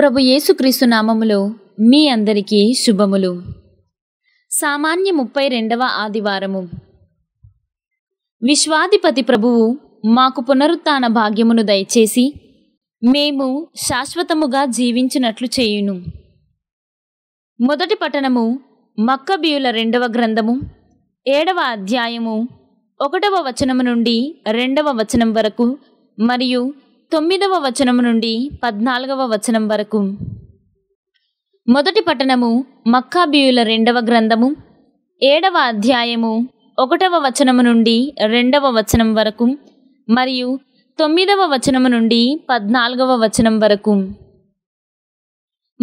ప్రభు యేసుక్రీస్తు నామములో మీ అందరికీ శుభములు సామాన్య ముప్పై రెండవ ఆదివారము విశ్వాధిపతి ప్రభువు మాకు పునరుత్న భాగ్యమును దయచేసి మేము శాశ్వతముగా జీవించినట్లు చేయును మొదటి పట్టణము మక్కబియుల రెండవ గ్రంథము ఏడవ అధ్యాయము ఒకటవ వచనము నుండి రెండవ వచనం వరకు మరియు తొమ్మిదవ వచనం నుండి పద్నాలుగవ వచనం వరకు మొదటి పట్టణము మక్కాబియుల రెండవ గ్రంథము ఏడవ అధ్యాయము ఒకటవ వచనము నుండి రెండవ వచనం వరకు మరియు తొమ్మిదవ వచనము నుండి పద్నాలుగవ వచనం వరకు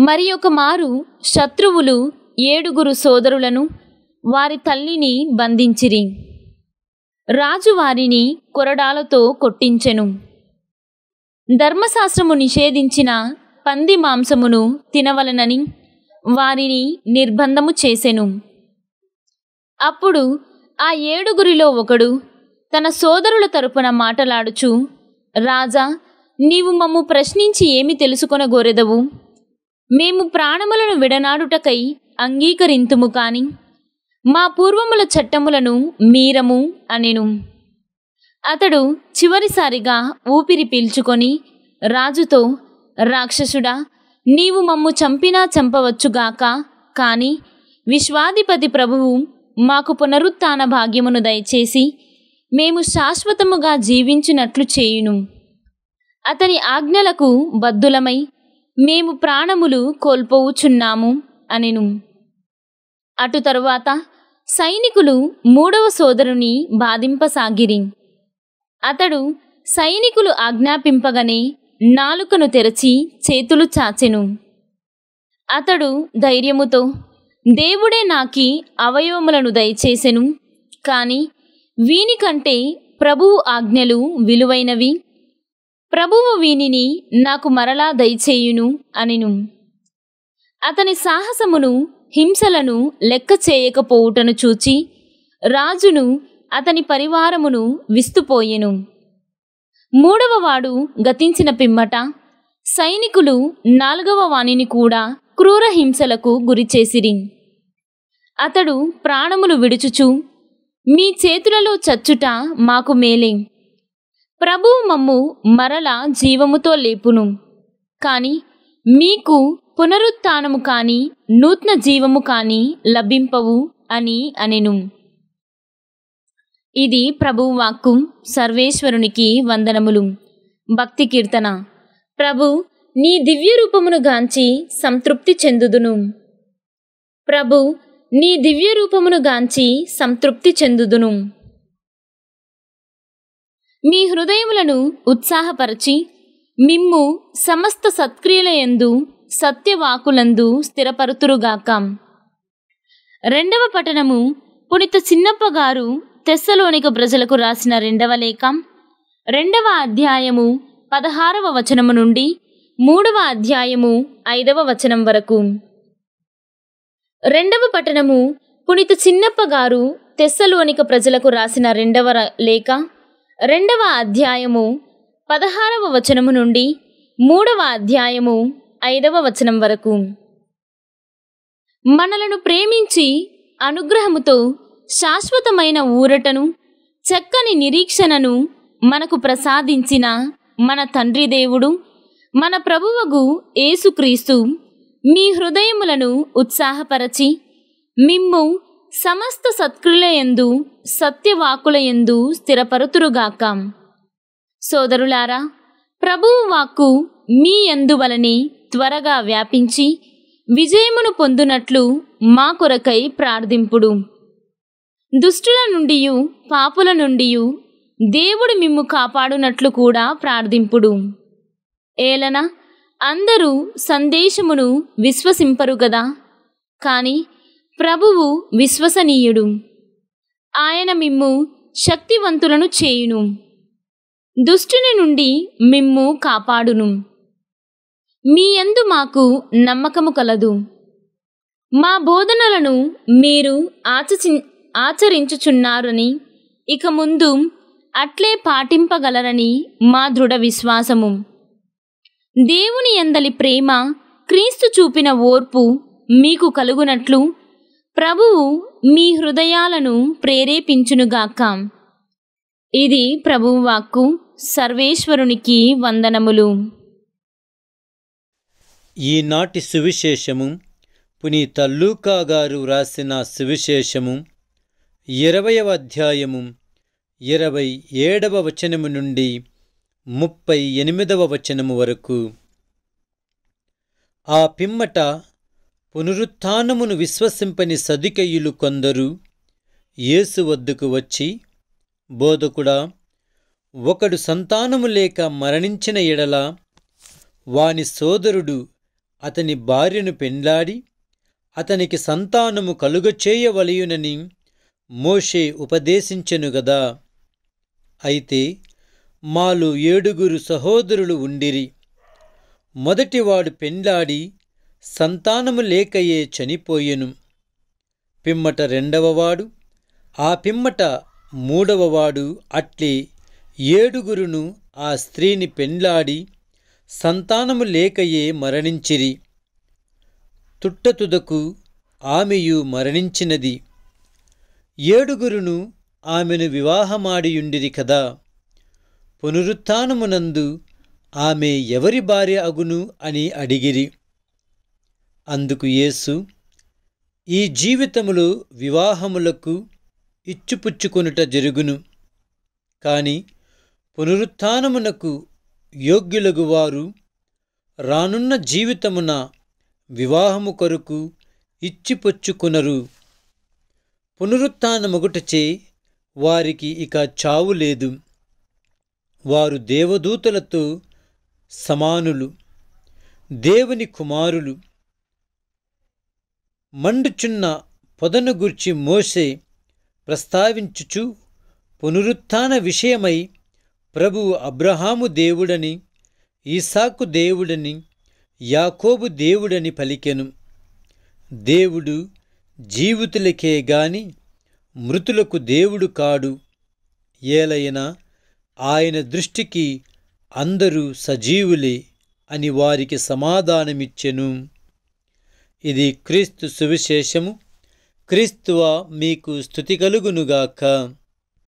మరి ఒక మారు శత్రువులు ఏడుగురు సోదరులను వారి తల్లిని బంధించిరి రాజు వారిని కొరడాలతో కొట్టించెను ధర్మశాస్త్రము నిషేధించిన పంది మాంసమును తినవలనని వారిని నిర్బంధము చేసెను అప్పుడు ఆ ఏడుగురిలో ఒకడు తన సోదరుల తరపున మాటలాడుచు రాజా నీవు మమ్ము ప్రశ్నించి ఏమి తెలుసుకొనగోరెదవు మేము ప్రాణములను విడనాడుటకై అంగీకరింతుము కాని మా పూర్వముల చట్టములను మీరము అనెను అతడు చివరిసారిగా ఊపిరి పీల్చుకొని రాజుతో రాక్షసుడా నీవు మమ్ము చంపినా చంపవచ్చుగాక కాని విశ్వాధిపతి ప్రభువు మాకు పునరుత్న భాగ్యమును దయచేసి మేము శాశ్వతముగా జీవించినట్లు చేయును అతని ఆజ్ఞలకు బద్దులమై మేము ప్రాణములు కోల్పోవుచున్నాము అనెను అటు తరువాత సైనికులు మూడవ సోదరుని బాధింపసాగిరి అతడు సైనికులు ఆజ్ఞాపింపగనే నాలుకను తెరచి చేతులు చాచెను అతడు ధైర్యముతో దేవుడే నాకి అవయవములను దయచేసెను కానీ వీనికంటే ప్రభువు ఆజ్ఞలు విలువైనవి ప్రభువు వీనిని నాకు మరలా దయచేయును అనిను అతని సాహసమును హింసలను లెక్క చేయకపోవుటను చూచి రాజును అతని పరివారమును విస్తుపోయెను మూడవవాడు గతించిన పిమ్మట సైనికులు నాలుగవ వాణిని కూడా క్రూర హింసలకు గురిచేసిరి అతడు ప్రాణములు విడుచుచు మీ చేతులలో చచ్చుట మాకు మేలే ప్రభువు మమ్ము మరల జీవముతో లేపును కానీ మీకు పునరుత్నము కానీ నూతన జీవము కానీ లభింపవు అని అనెను ఇది ప్రభు వాక్కు సర్వేశ్వరునికి వందనములు భక్తి కీర్తన ప్రభు నీ దివ్య రూపమును గాంచి సంతృప్తి చెందుదును ప్రభు నీ దివ్య రూపమును గాంచి సంతృప్తి చెందుదును మీ హృదయములను ఉత్సాహపరచి మిమ్ము సమస్త సత్క్రియల ఎందు సత్యవాకులందు స్థిరపరుతురుగాకాం రెండవ పఠనము పుణిత చిన్నప్పగారు తెస్సలోనిక ప్రజలకు రాసిన రెండవ లేఖం రెండవ అధ్యాయము పదహారవ వచనము నుండి మూడవ అధ్యాయము ఐదవ వచనం వరకు రెండవ పట్టణము పునిత చిన్నప్ప గారు తెస్సలోనిక ప్రజలకు రాసిన రెండవ లేఖ రెండవ అధ్యాయము పదహారవ వచనము నుండి మూడవ అధ్యాయము ఐదవ వచనం వరకు మనలను ప్రేమించి అనుగ్రహముతో శాశ్వతమైన ఊరటను చక్కని నిరీక్షణను మనకు ప్రసాదించిన మన తండ్రి దేవుడు మన ప్రభువగు ఏసుక్రీస్తు మీ హృదయములను ఉత్సాహపరచి మిమ్ము సమస్త సత్కృలయందు సత్యవాకులయందు స్థిరపరుతురుగాక సోదరులారా ప్రభువు వాక్కు మీ ఎందువలని త్వరగా వ్యాపించి విజయమును పొందునట్లు మా కొరకై ప్రార్థింపుడు దుష్టుల నుండి పాపుల నుండి దేవుడు మిమ్ము కాపాడునట్లు కూడా ప్రార్థింపుడు ఏలన అందరూ సందేశమును విశ్వసింపరు గదా కానీ ప్రభువు విశ్వసనీయుడు ఆయన మిమ్ము శక్తివంతులను చేయును దుష్టుని నుండి మిమ్ము కాపాడును మీ యందు మాకు నమ్మకము కలదు మా బోధనలను మీరు ఆచచి ఆచరించుచున్నారని ఇక ముందు అట్లే పాటింపగలరని మా దృఢ విశ్వాసము దేవుని ఎందలి ప్రేమ క్రీస్తు చూపిన ఓర్పు మీకు కలుగునట్లు ప్రభువు మీ హృదయాలను ప్రేరేపించునుగాక ఇది ప్రభువాక్కు వాక్కు సర్వేశ్వరునికి వందనములు ఈనాటి సువిశేషము పునీత లూకా గారు రాసిన సువిశేషము ఇరవయవ అధ్యాయము ఇరవై ఏడవ వచనము నుండి ముప్పై ఎనిమిదవ వచనము వరకు ఆ పిమ్మట పునరుత్నమును విశ్వసింపని సదికయులు కొందరు యేసు వద్దకు వచ్చి బోధకుడా ఒకడు సంతానము లేక మరణించిన ఎడల వాని సోదరుడు అతని భార్యను పెండ్లాడి అతనికి సంతానము కలుగచేయవలయునని మోషే ఉపదేశించెను గదా అయితే మాలు ఏడుగురు సహోదరులు ఉండిరి మొదటివాడు పెండ్లాడి సంతానము లేకయే చనిపోయెను పిమ్మట రెండవవాడు ఆ పిమ్మట మూడవవాడు అట్లే ఏడుగురును ఆ స్త్రీని పెండ్లాడి సంతానము లేకయే మరణించిరి తుట్టతుదకు ఆమెయు మరణించినది ఏడుగురును ఆమెను వివాహమాడియుండిరి కదా పునరుత్నమునందు ఆమె ఎవరి భార్య అగును అని అడిగిరి అందుకు యేసు ఈ జీవితములో వివాహములకు ఇచ్చిపుచ్చుకొనుట జరుగును కాని పునరుత్నమునకు యోగ్యులగు వారు రానున్న జీవితమున వివాహము కొరకు ఇచ్చిపుచ్చుకునరు పునరుత్నమొకటచే వారికి ఇక చావు లేదు వారు దేవదూతలతో సమానులు దేవుని కుమారులు మండుచున్న పొదను గుర్చి మోసే ప్రస్తావించుచు పునరుత్న విషయమై ప్రభు అబ్రహాము దేవుడని ఈసాకు దేవుడని యాకోబు దేవుడని పలికెను దేవుడు జీవితులకే గాని మృతులకు దేవుడు కాడు ఏలైనా ఆయన దృష్టికి అందరూ సజీవులే అని వారికి సమాధానమిచ్చెను ఇది క్రీస్తు సువిశేషము క్రీస్తువా మీకు స్థుతి కలుగునుగాక